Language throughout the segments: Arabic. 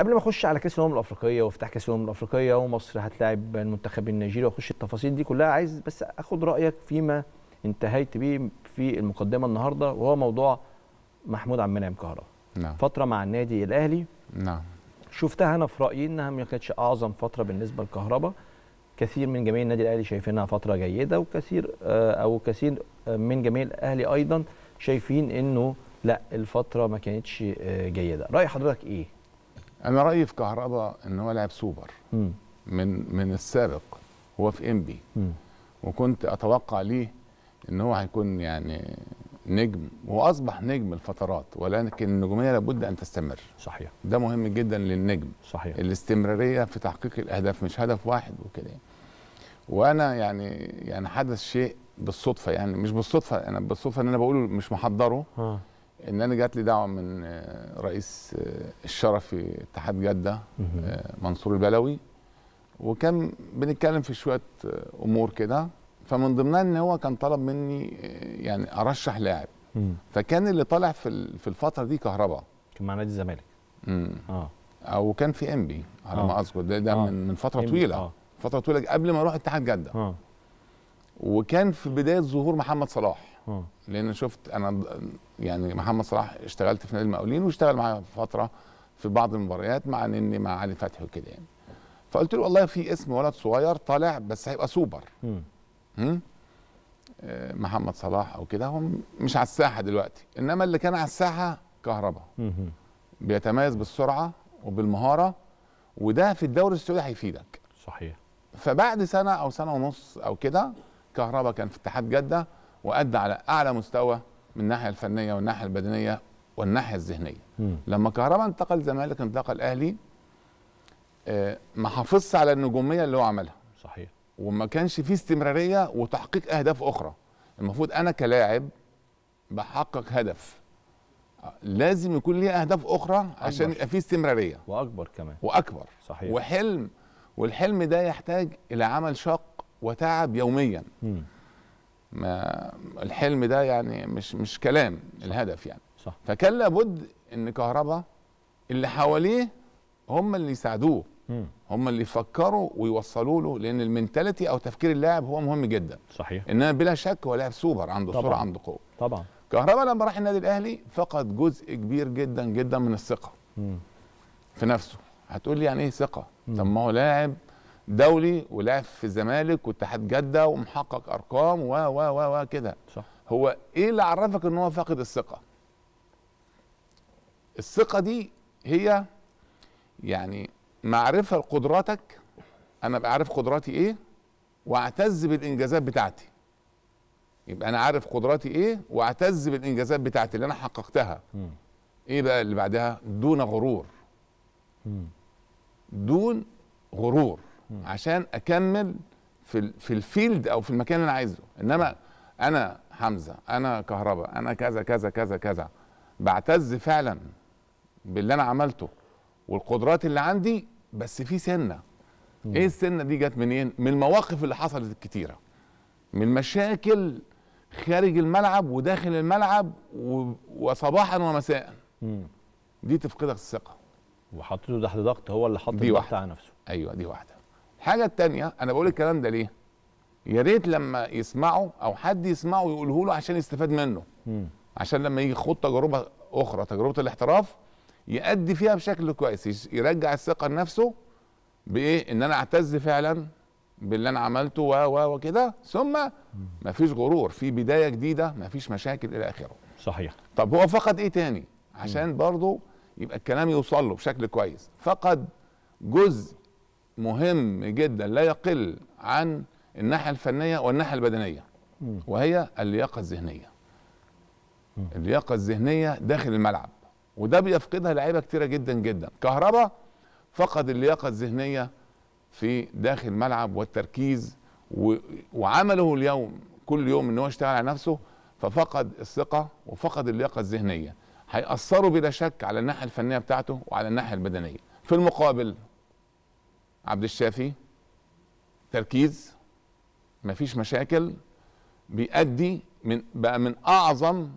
قبل ما اخش على كاس الامم الافريقيه وافتح كاس الامم الافريقيه ومصر هتلاعب المنتخب النيجيري واخش التفاصيل دي كلها عايز بس اخد رايك فيما انتهيت بيه في المقدمه النهارده وهو موضوع محمود عبد المنعم كهرباء نعم فتره مع النادي الاهلي نعم شفتها انا في رايي انها ما كانتش اعظم فتره بالنسبه لكهرباء كثير من جماهير النادي الاهلي شايفينها فتره جيده وكثير آه، او كثير آه، من جماهير الاهلي ايضا شايفين انه لا الفتره ما كانتش آه، جيده راي حضرتك ايه انا رايي في كهربا ان هو لاعب سوبر مم. من من السابق هو في انبي وكنت اتوقع ليه ان هو هيكون يعني نجم واصبح نجم الفترات ولكن النجوميه لابد ان تستمر صحيح ده مهم جدا للنجم صحيح الاستمراريه في تحقيق الاهداف مش هدف واحد وكده وانا يعني يعني حدث شيء بالصدفه يعني مش بالصدفه انا بالصدفه ان انا بقوله مش محضره ها. آه. ان انا جات لي دعوه من آه، رئيس آه، الشرفي اتحاد جده آه، منصور البلوي وكان بنتكلم في شويه امور كده فمن ضمنها ان هو كان طلب مني يعني ارشح لاعب فكان اللي طالع في في الفتره دي كهربا كان مع نادي الزمالك اه او كان في انبي على ما اذكر ده ده من, من فتره طويله فتره طويله قبل ما اروح اتحاد جده آه. وكان في بدايه ظهور محمد صلاح اه. لان شفت انا يعني محمد صلاح اشتغلت في نادي المقاولين واشتغل معايا فتره في بعض المباريات مع اني مع علي فتحي وكده يعني فقلت له والله في اسم ولد صغير طالع بس هيبقى سوبر امم محمد صلاح او كده هو مش على الساحه دلوقتي انما اللي كان على الساحه كهربا بيتميز بالسرعه وبالمهاره وده في الدوري السعودي هيفيدك صحيح فبعد سنه او سنه ونص او كده كهربا كان في اتحاد جده وأدى على أعلى مستوى من الناحية الفنية والناحية البدنية والناحية الذهنية لما كهربا انتقل الزمالك انتقل أهلي آه، ما حافظش على النجومية اللي هو عملها صحيح وما كانش في استمرارية وتحقيق أهداف أخرى المفروض أنا كلاعب بحقق هدف لازم يكون لي اهداف اخرى عشان يبقى في استمراريه واكبر كمان واكبر صحيح وحلم والحلم ده يحتاج الى عمل شاق وتعب يوميا م. ما الحلم ده يعني مش مش كلام الهدف يعني صح. فكان لابد ان كهربا اللي حواليه هم اللي يساعدوه هم اللي يفكروا ويوصلوا له لان المنتاليتي او تفكير اللاعب هو مهم جدا صحيح انما بلا شك هو لاعب سوبر عنده طبعًا. سرعه عنده قوه طبعا كهربا لما راح النادي الاهلي فقد جزء كبير جدا جدا من الثقه في نفسه هتقول لي يعني ايه ثقه طب ما هو لاعب دولي ولعب في الزمالك واتحاد جده ومحقق ارقام و و و و كده صح هو ايه اللي عرفك ان هو فاقد الثقه؟ الثقه دي هي يعني معرفه لقدراتك انا ابقى عارف قدراتي ايه واعتز بالانجازات بتاعتي يبقى انا عارف قدراتي ايه واعتز بالانجازات بتاعتي اللي انا حققتها م. ايه بقى اللي بعدها دون غرور م. دون غرور عشان اكمل في في الفيلد او في المكان اللي انا عايزه انما انا حمزه انا كهرباء انا كذا كذا كذا كذا بعتز فعلا باللي انا عملته والقدرات اللي عندي بس في سنه مم. ايه السنه دي جت منين من المواقف اللي حصلت الكتيره من مشاكل خارج الملعب وداخل الملعب و... وصباحا ومساء مم. دي تفقدك الثقه وحطيته تحت ضغط هو اللي حط الضغط على نفسه ايوه دي واحده الحاجه التانية انا بقول الكلام ده ليه يا ريت لما يسمعه او حد يسمعه يقوله له عشان يستفاد منه م. عشان لما يجي يخوض تجربه اخرى تجربه الاحتراف يأدي فيها بشكل كويس يرجع الثقه لنفسه بايه ان انا اعتز فعلا باللي انا عملته و و وكده ثم مفيش غرور في بدايه جديده مفيش مشاكل الى اخره صحيح طب هو فقد ايه تاني عشان برضه يبقى الكلام يوصل له بشكل كويس فقد جزء مهم جدا لا يقل عن الناحيه الفنيه والناحيه البدنيه وهي اللياقه الذهنيه اللياقه الذهنيه داخل الملعب وده بيفقدها لعيبه كتيره جدا جدا كهربا فقد اللياقه الذهنيه في داخل الملعب والتركيز وعمله اليوم كل يوم ان هو يشتغل على نفسه ففقد الثقه وفقد اللياقه الذهنيه هيأثروا بلا شك على الناحيه الفنيه بتاعته وعلى الناحيه البدنيه في المقابل عبد الشافي تركيز مفيش مشاكل بيأدي من بقى من اعظم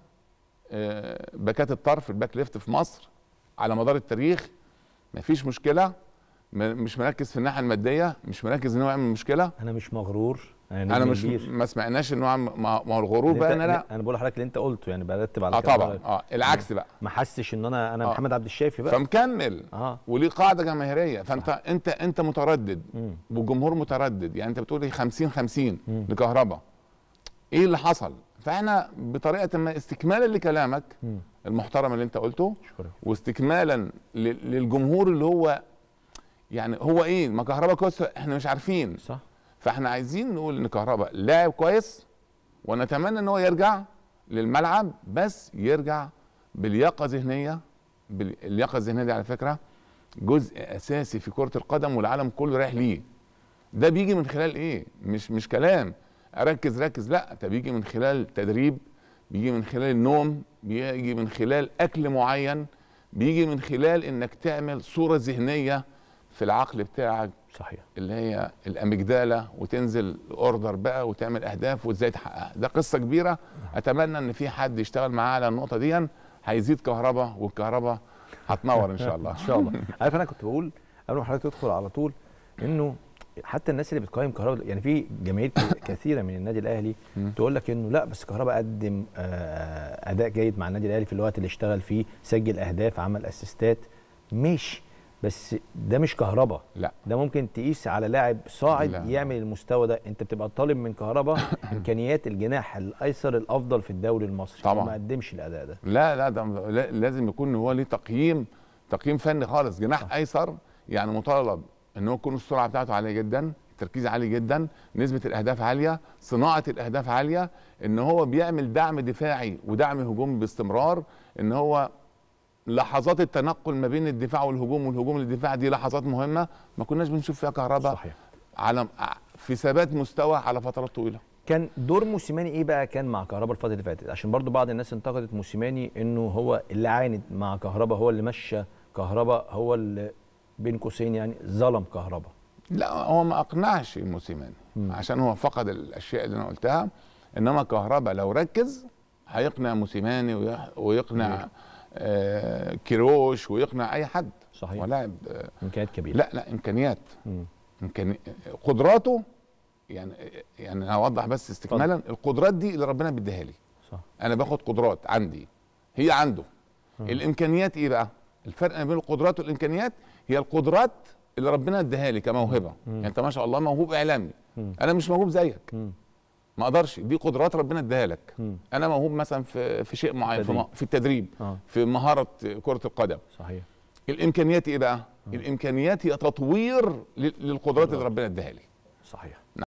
آه، باكات الطرف الباك ليفت في مصر على مدار التاريخ مفيش مشكله مش مركز في الناحيه الماديه مش مركز ان هو يعمل مشكله انا مش مغرور يعني انا مش ما سمعناش ان هو ما هو الغرور بقى ان لا انا بقول لحضرتك اللي انت قلته يعني برتب على اه طبعا اه العكس بقى ما حسش ان انا انا آه. محمد عبد الشافي بقى فمكمل اه وليه قاعده جماهيريه فانت آه. انت انت متردد والجمهور متردد يعني انت بتقول 50 50 لكهرباء ايه اللي حصل فاحنا بطريقه ما استكمالا لكلامك مم. المحترم اللي انت قلته شكرا. واستكمالا للجمهور اللي هو يعني هو ايه ما كهرباء كويس احنا مش عارفين صح فاحنا عايزين نقول ان كهربا لاعب كويس ونتمنى ان هو يرجع للملعب بس يرجع بلياقه ذهنيه اللياقه الذهنيه دي على فكره جزء اساسي في كره القدم والعالم كله رايح ليه ده بيجي من خلال ايه مش مش كلام ركز ركز لا ده بيجي من خلال تدريب بيجي من خلال النوم بيجي من خلال اكل معين بيجي من خلال انك تعمل صوره ذهنيه في العقل بتاعك صحيح اللي هي الامجداله وتنزل اوردر بقى وتعمل اهداف وازاي تحققها ده قصه كبيره اتمنى ان في حد يشتغل معاه على النقطه دي هيزيد كهرباء والكهرباء هتنور ان شاء الله ان شاء الله عارف انا كنت بقول قبل ما حضرتك تدخل على طول انه حتى الناس اللي بتقيم كهرباء يعني في جماهير كثيره من النادي الاهلي تقول لك انه لا بس كهرباء قدم آه، اداء جيد مع النادي الاهلي في الوقت اللي اشتغل فيه سجل اهداف عمل اسيستات مش بس ده مش كهربا لا ده ممكن تقيس على لاعب صاعد لا. يعمل المستوى ده انت بتبقى طالب من كهربا امكانيات الجناح الايسر الافضل في الدوري المصري طبعا ما قدمش الاداء ده لا لا ده لازم يكون هو ليه تقييم تقييم فني خالص جناح آه. ايسر يعني مطالب ان هو يكون السرعه بتاعته عاليه جدا التركيز عالي جدا نسبه الاهداف عاليه صناعه الاهداف عاليه ان هو بيعمل دعم دفاعي ودعم هجومي باستمرار ان هو لحظات التنقل ما بين الدفاع والهجوم والهجوم للدفاع دي لحظات مهمه ما كناش بنشوف فيها كهرباء صحيح على في ثبات مستوى على فترات طويله كان دور موسيماني ايه بقى كان مع كهربا الفتره اللي فاتت عشان برضو بعض الناس انتقدت موسيماني انه هو اللي عاند مع كهربا هو اللي مشى كهربا هو اللي بين قوسين يعني ظلم كهربا لا هو ما اقنعش موسيماني عشان هو فقد الاشياء اللي انا قلتها انما كهربا لو ركز هيقنع موسيماني ويقنع مم. آه، كيروش ويقنع اي حد صحيح ولاعب آه، امكانيات كبيره لا لا امكانيات امكان قدراته يعني يعني هوضح بس استكمالا القدرات دي اللي ربنا بيديها لي صح انا باخد قدرات عندي هي عنده م. الامكانيات ايه بقى الفرق بين القدرات والامكانيات هي القدرات اللي ربنا اداها لي كموهبه م. يعني انت ما شاء الله موهوب اعلامي م. انا مش موهوب زيك م. ما اقدرش دي قدرات ربنا اداها لك م. انا موهوب مثلا في في شيء معين في, في التدريب آه. في مهاره كره القدم صحيح الامكانيات ايه بقى آه. الامكانيات هي تطوير للقدرات اللي ربنا اداها لي صحيح